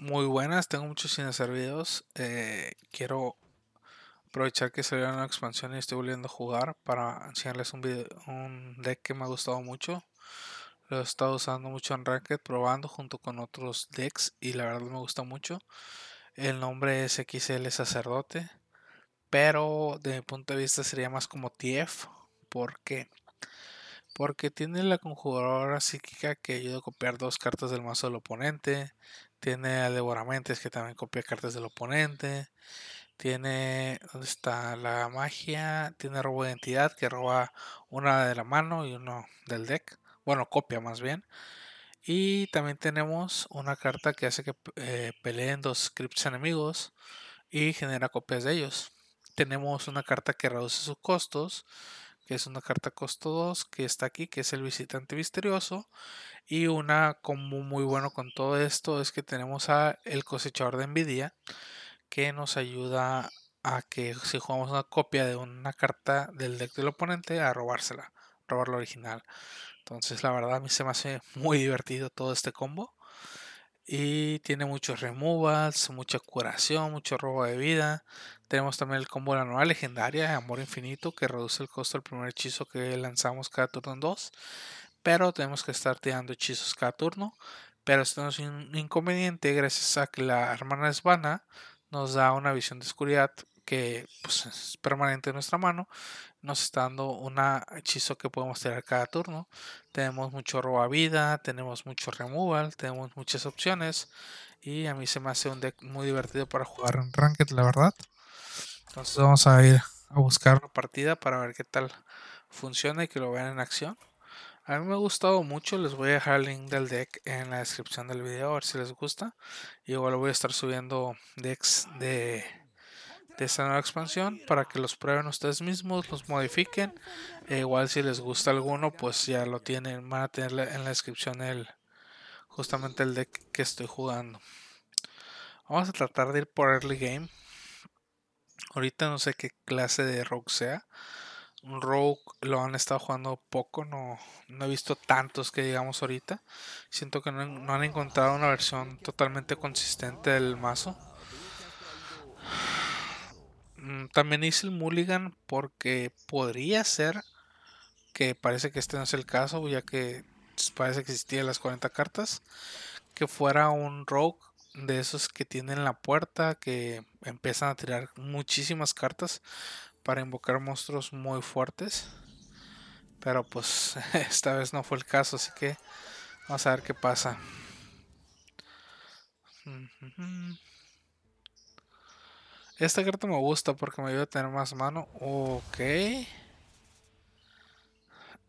muy buenas, tengo muchos sin hacer videos. Eh, quiero aprovechar que salió una expansión y estoy volviendo a jugar para enseñarles un, video, un deck que me ha gustado mucho. Lo he estado usando mucho en Ranked, probando junto con otros decks y la verdad me gusta mucho. El nombre es XL Sacerdote, pero de mi punto de vista sería más como TF. ¿Por qué? Porque tiene la conjuradora psíquica que ayuda a copiar dos cartas del mazo del oponente. Tiene a Devoramentes que también copia cartas del oponente. Tiene. ¿Dónde está? La magia. Tiene robo de identidad que roba una de la mano y uno del deck. Bueno, copia más bien. Y también tenemos una carta que hace que eh, peleen dos scripts enemigos y genera copias de ellos. Tenemos una carta que reduce sus costos que es una carta costo 2, que está aquí, que es el visitante misterioso. Y una combo muy bueno con todo esto es que tenemos a el cosechador de envidia, que nos ayuda a que si jugamos una copia de una carta del deck del oponente, a robársela, robar la original. Entonces la verdad a mí se me hace muy divertido todo este combo y tiene muchos removals, mucha curación, mucho robo de vida. Tenemos también el combo de la nueva legendaria, Amor Infinito, que reduce el costo del primer hechizo que lanzamos cada turno en 2. Pero tenemos que estar tirando hechizos cada turno. Pero esto no es un inconveniente gracias a que la hermana Svana nos da una visión de oscuridad que pues, es permanente en nuestra mano, nos está dando un hechizo que podemos tirar cada turno. Tenemos mucho roba vida, tenemos mucho removal, tenemos muchas opciones. Y a mí se me hace un deck muy divertido para jugar en Ranked, la verdad. Entonces vamos a ir a buscar una partida para ver qué tal funciona y que lo vean en acción. A mí me ha gustado mucho, les voy a dejar el link del deck en la descripción del video a ver si les gusta. Y igual voy a estar subiendo decks de esta nueva expansión para que los prueben ustedes mismos, los modifiquen. E igual si les gusta alguno, pues ya lo tienen, van a tener en la descripción el justamente el deck que estoy jugando. Vamos a tratar de ir por early game. Ahorita no sé qué clase de rogue sea. Un Rogue lo han estado jugando poco, no, he visto tantos que digamos ahorita. Siento que no, no han encontrado una versión totalmente consistente del mazo. Mm, también hice el mulligan porque podría ser que parece que este no es el caso, ya que pues, parece que existían las 40 cartas, que fuera un rogue de esos que tienen la puerta, que empiezan a tirar muchísimas cartas para invocar monstruos muy fuertes. Pero pues esta vez no fue el caso, así que vamos a ver qué pasa. Esta carta me gusta porque me ayuda a tener más mano. Ok.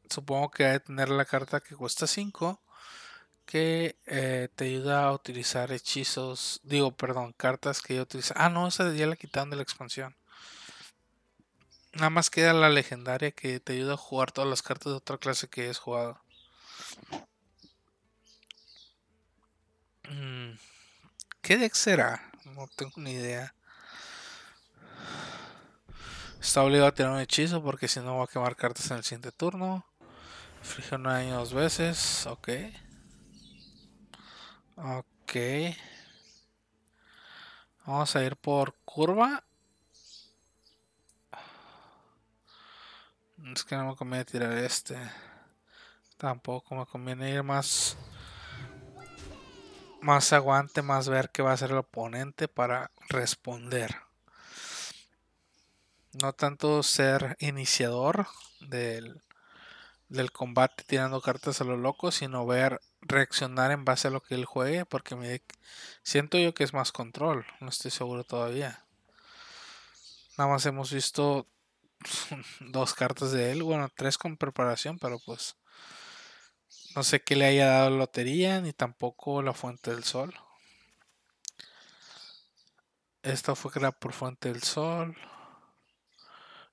Supongo que hay que tener la carta que cuesta 5. Que eh, te ayuda a utilizar hechizos. Digo, perdón, cartas que yo utilizo. Ah, no, esa ya la quitaron de la expansión. Nada más queda la legendaria que te ayuda a jugar todas las cartas de otra clase que hayas jugado. Mm. ¿Qué deck será? No tengo ni idea. Está obligado a tirar un hechizo porque si no va a quemar cartas en el siguiente turno. Frige un daño dos veces. Ok. Ok. Vamos a ir por curva. Es que no me conviene tirar este. Tampoco me conviene ir más. Más aguante, más ver qué va a hacer el oponente para responder no tanto ser iniciador del, del combate tirando cartas a lo loco, sino ver reaccionar en base a lo que él juegue, porque me siento yo que es más control, no estoy seguro todavía. Nada más hemos visto dos cartas de él, bueno, tres con preparación, pero pues no sé qué le haya dado la lotería, ni tampoco la fuente del sol. Esta fue creada por fuente del sol.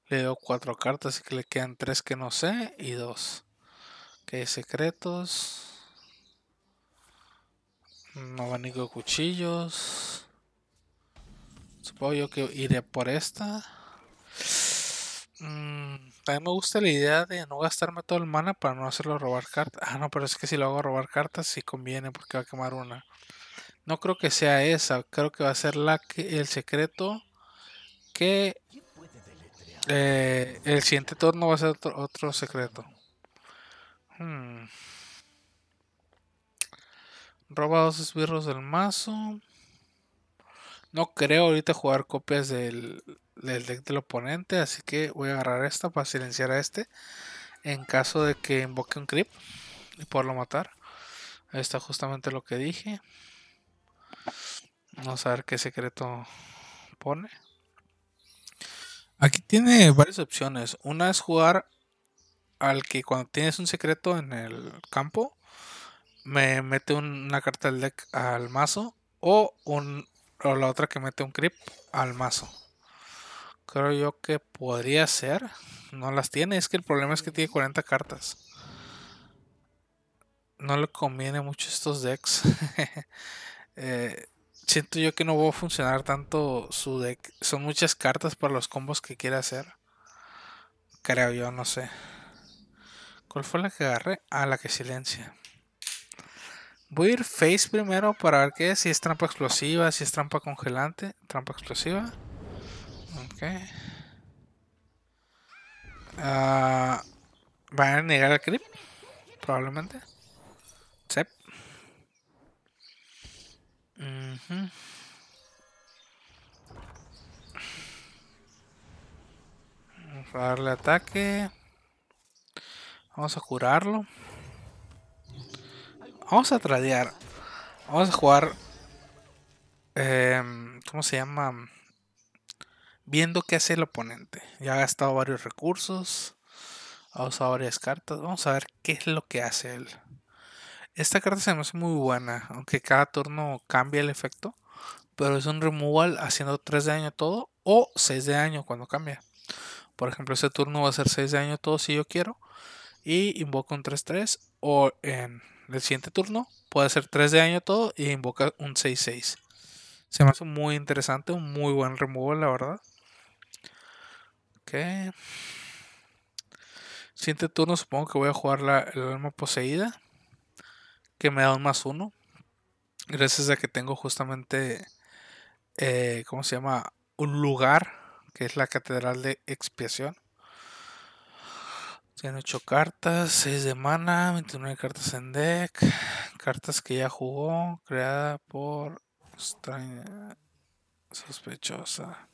Le doy cuatro cartas, así que le quedan tres que no sé y dos. Que hay secretos. No abanico de cuchillos. Supongo yo que iré por esta. también mm, me gusta la idea de no gastarme todo el mana para no hacerlo robar cartas. Ah, no, pero es que si lo hago robar cartas sí conviene porque va a quemar una. No creo que sea esa, creo que va a ser la el secreto que eh, el siguiente turno va a ser otro, secreto. Hmm. Roba dos esbirros del mazo. No creo ahorita jugar copias del, deck del oponente, así que voy a agarrar esta para silenciar a este. En caso de que invoque un creep y poderlo matar. Ahí está justamente lo que dije. Vamos a ver qué secreto pone. Aquí tiene varias opciones. Una es jugar al que cuando tienes un secreto en el campo, me mete una carta del deck al mazo. O, un, la otra que mete un creep al mazo. Creo yo que podría ser. No las tiene. Es que el problema es que tiene 40 cartas. No le conviene mucho estos decks. Eh, siento yo que no va a funcionar tanto su deck. Son muchas cartas para los combos que quiere hacer. Creo yo, no sé. ¿Cuál fue la que agarré? Ah, la que silencia. Voy a ir face primero para ver qué es. Si es trampa explosiva, si es trampa congelante. Trampa explosiva. Ok. Ah, ¿Van a negar el creep? Probablemente. Vamos a darle ataque. Vamos a curarlo. Vamos a tradear. Vamos a jugar. Em, ¿Cómo se llama? Viendo qué hace el oponente. Ya ha gastado varios recursos. Ha usado varias cartas. Vamos a ver qué es lo que hace él. Esta carta se me hace muy buena, aunque cada turno cambia el efecto. Pero es un removal haciendo 3 de daño todo o 6 de daño cuando cambia. Por ejemplo, este turno va a ser 6 de daño todo si yo quiero. Y invoco un 3-3. O en el siguiente turno puede hacer 3 de daño todo y invoca un 6-6. Se me hace muy interesante, un muy buen removal, la verdad. Ok. Siguiente turno supongo que voy a jugar la, el alma poseída que me da un más uno. Gracias a que tengo justamente, eh, ¿cómo se llama? Un lugar que es la Catedral de Expiación. Tiene ocho cartas, 6 de mana, 29 cartas en deck, cartas que ya jugó, creada por extraña, sospechosa.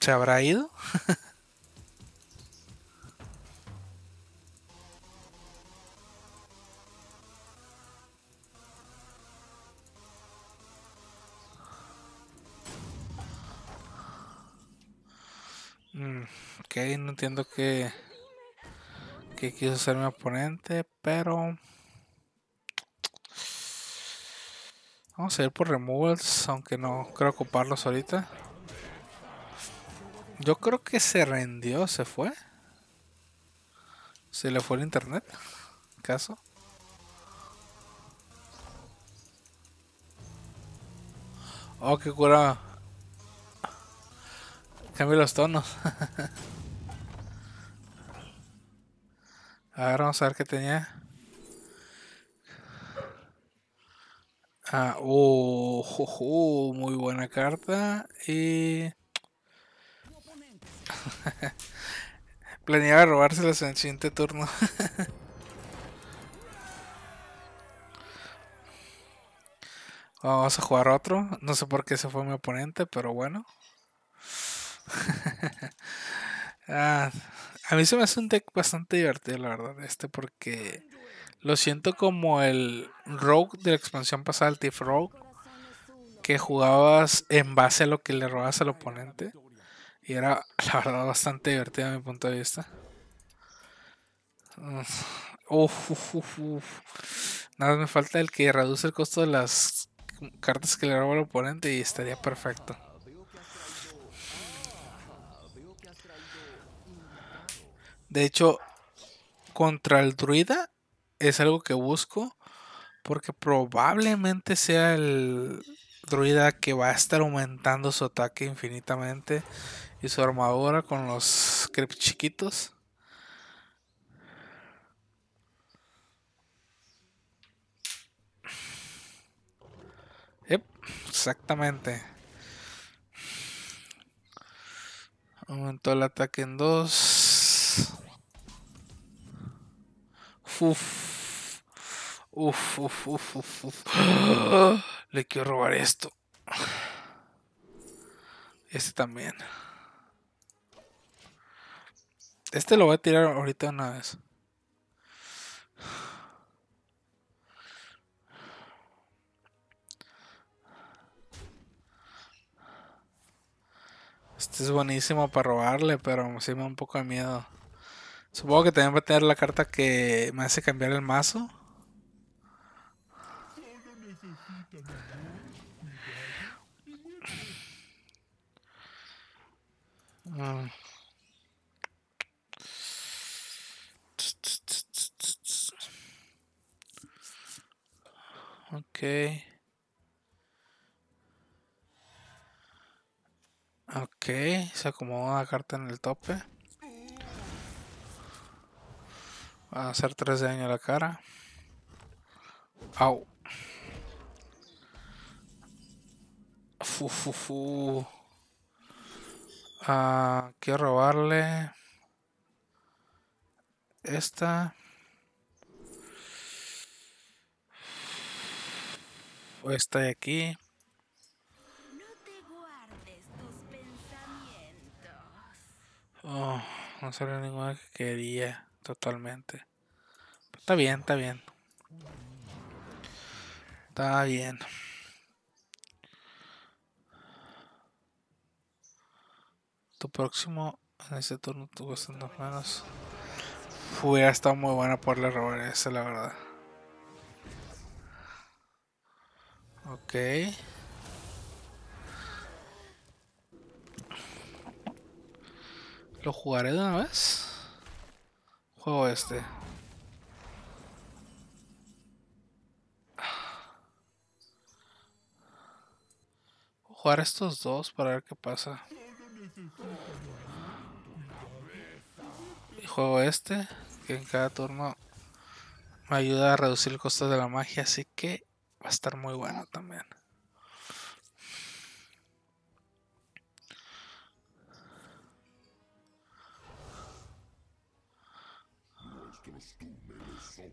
¿Se habrá ido? no entiendo que Que quiso ser mi oponente, pero... Vamos a ir por removals, aunque no creo ocuparlos ahorita. Yo creo que se rindió se fue. Se le fue el internet. Caso. Oh, qué cura. Cambio los tonos. A ver, vamos a ver qué tenía. Ah, oh, muy buena carta. Y... Planeaba robárselas en el siguiente turno. Vamos a jugar otro. No sé por qué se fue mi oponente, pero bueno. ah. A mí se me hace un deck bastante divertido, la verdad, este, porque lo siento como el Rogue de la expansión pasada, el Thief Rogue, que jugabas en base a lo que le robabas al oponente. Y era, la verdad, bastante divertido a mi punto de vista. Nada me falta el que reduce el costo de las cartas que le roba al oponente y estaría perfecto. De hecho, contra el druida es algo que busco porque probablemente sea el druida que va a estar aumentando su ataque infinitamente y su armadura con los creeps chiquitos. Yep, exactamente. Aumentó el ataque en dos... Le quiero robar esto. Este también. Este lo voy a tirar ahorita una vez. Este es buenísimo para robarle, pero sí me da un poco de miedo. Supongo que también va a tener la carta que me hace cambiar el mazo. Mm. Ok Ok, se acomoda la carta en el tope. a hacer de daño a la cara. Au. Fu, fu, fu. Ah, quiero robarle esta. Esta de aquí. Oh, no salió ninguna que quería totalmente. está bien, está bien. Está bien. Tu próximo en este turno tú gastas las manos. Hubiera estado muy buena Por poderle robar esa, la verdad. Ok. ¿Lo jugaré de una vez? Juego este. Voy a Jugar estos dos para ver qué pasa. Y juego este, que en cada turno me ayuda a reducir el costo de la magia, así que va a estar muy bueno también.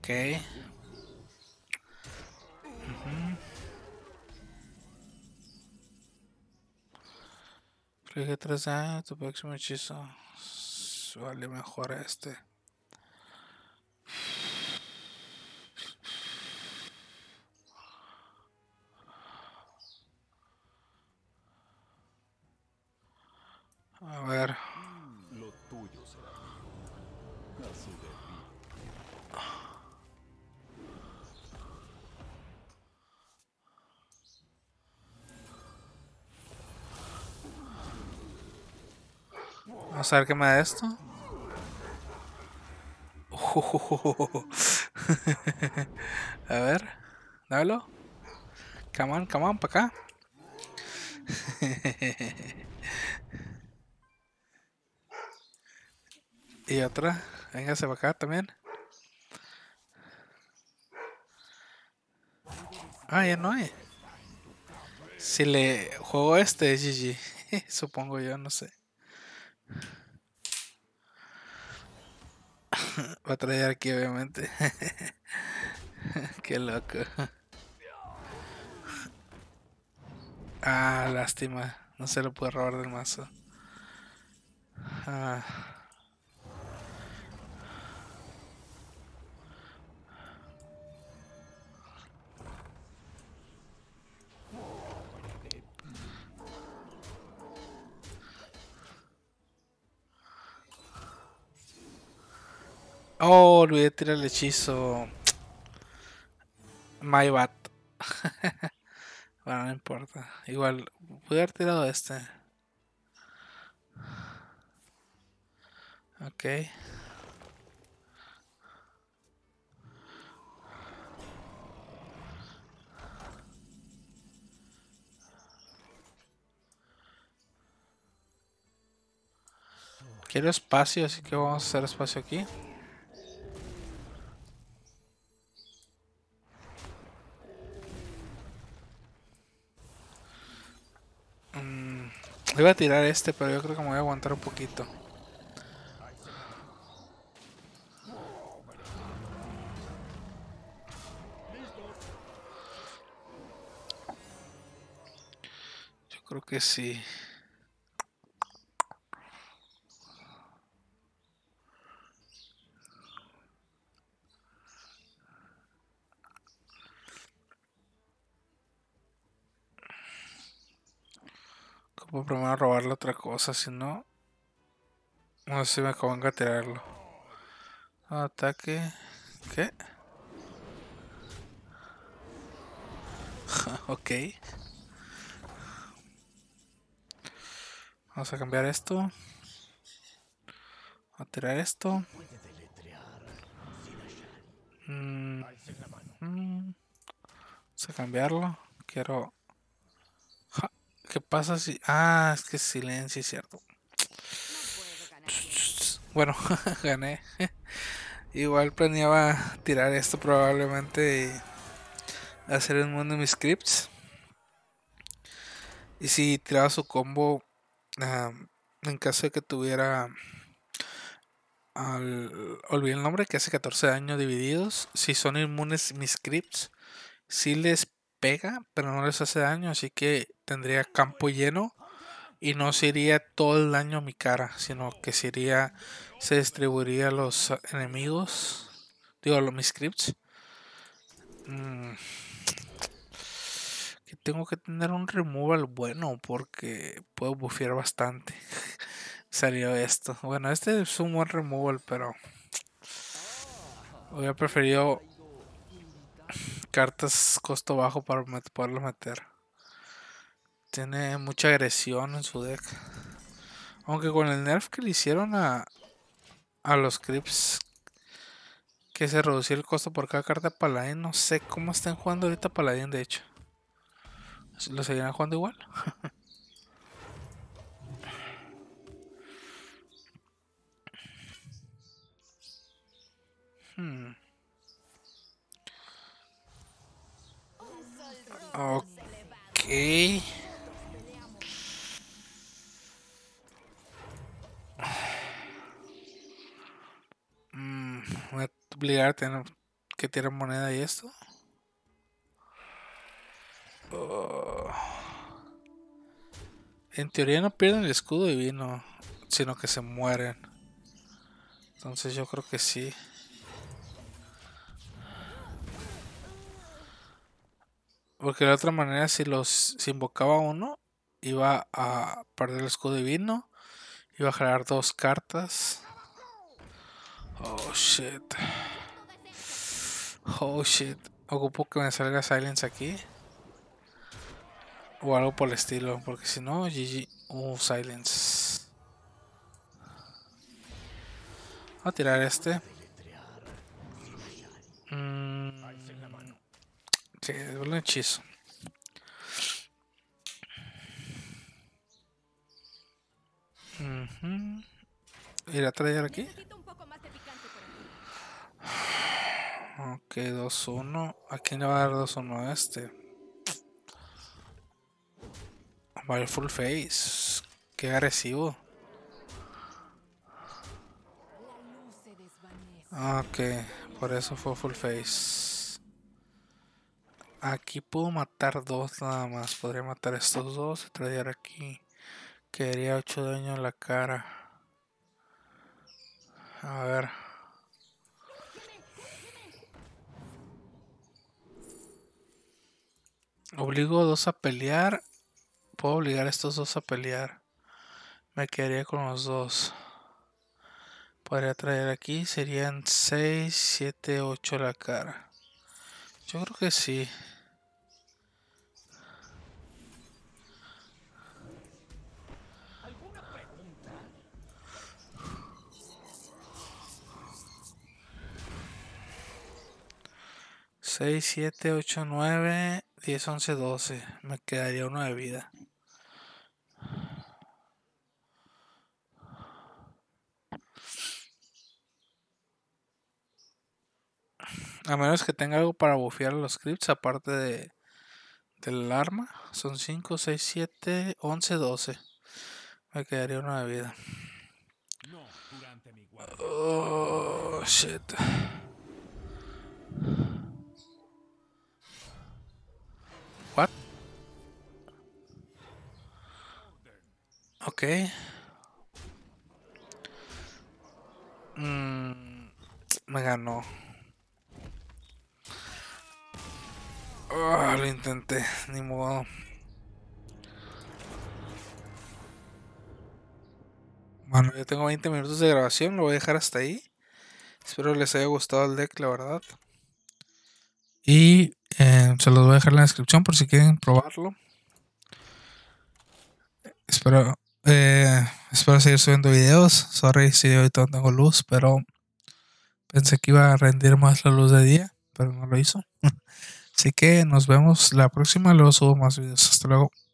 Ok. Uh -huh. Flige 3 a tu próximo hechizo. Vale, mejor a este. A ver. Vamos a ver qué me da esto. a ver, dámelo. Come on, come on, para acá. y otra, véngase para acá también. Ah, ya no hay. Si le juego este, GG. Supongo yo, no sé. Va a traer aquí, obviamente. Qué loco. Ah, lástima. No se lo puede robar del mazo. Ah. Oh, olvidé tirar el hechizo. My bad. bueno, no importa. Igual, voy a haber tirado este. Ok. Quiero espacio, así que vamos a hacer espacio aquí. iba a tirar este, pero yo creo que me voy a aguantar un poquito. Yo creo que sí. primero robarle otra cosa, si no... No sé si me convenga tirarlo. Ataque... ¿Qué? ok. Vamos a cambiar esto. A tirar esto. Mm, mm. Vamos a cambiarlo. Quiero ¿Qué pasa si.? Ah, es que silencio, es cierto. Bueno, gané. Igual planeaba tirar esto probablemente y hacer un mundo mis scripts. Y si tiraba su combo en caso de que tuviera. Al, olvidé el nombre, que hace 14 años divididos. Si son inmunes mis scripts, si les pega, pero no les hace daño, así que tendría campo lleno y no se iría todo el daño a mi cara, sino que se iría, se distribuiría a los enemigos, digo, a los mis scripts. Mm. Que tengo que tener un removal bueno porque puedo buffear bastante. Salió esto. Bueno, este es un buen removal, pero hubiera preferido cartas costo bajo para poderlo meter. Tiene mucha agresión en su deck. Aunque con el nerf que le hicieron a, a los creeps, que se reducía el costo por cada carta paladín, no sé cómo están jugando ahorita paladín, de hecho. ¿Lo seguirán jugando igual? Ok. Mm, voy a obligar a tener que tirar moneda y esto. Oh. En teoría no pierden el escudo divino, sino que se mueren. Entonces yo creo que sí. Porque de otra manera, si los invocaba uno, iba a perder el escudo divino. Iba a generar dos cartas. Oh shit. Oh shit. Ocupo que me salga Silence aquí. O algo por el estilo. Porque si no, GG. Uh, Silence. a tirar este. Sí, es un hechizo. ¿Ir a traer aquí? Ok, 2-1. ¿A quién le va a dar 2-1 a este? Vale, full face. Qué agresivo. Ok, por eso fue full face. Aquí puedo matar dos nada más. Podría matar estos dos y traer aquí. Quedaría 8 daño en la cara. A ver. Obligo a dos a pelear. Puedo obligar a estos dos a pelear. Me quedaría con los dos. Podría traer aquí. Serían 6, 7, 8 la cara. Yo creo que sí. 6, 7, 8, 9, 10, 11, 12. Me quedaría uno de vida. A menos que tenga algo para bufear los scripts aparte de, del arma. Son 5, 6, 7, 11, 12. Me quedaría uno de vida. Oh, shit. Ok. Mm, me ganó. Ah, lo intenté, ni modo. Bueno, yo tengo 20 minutos de grabación, lo voy a dejar hasta ahí. Espero les haya gustado el deck, la verdad. Y eh, se los voy a dejar en la descripción por si quieren probarlo. Espero eh, espero seguir subiendo videos. Sorry si ahorita no tengo luz, pero pensé que iba a rendir más la luz de día, pero no lo hizo. Así que nos vemos la próxima. Luego subo más videos. Hasta luego.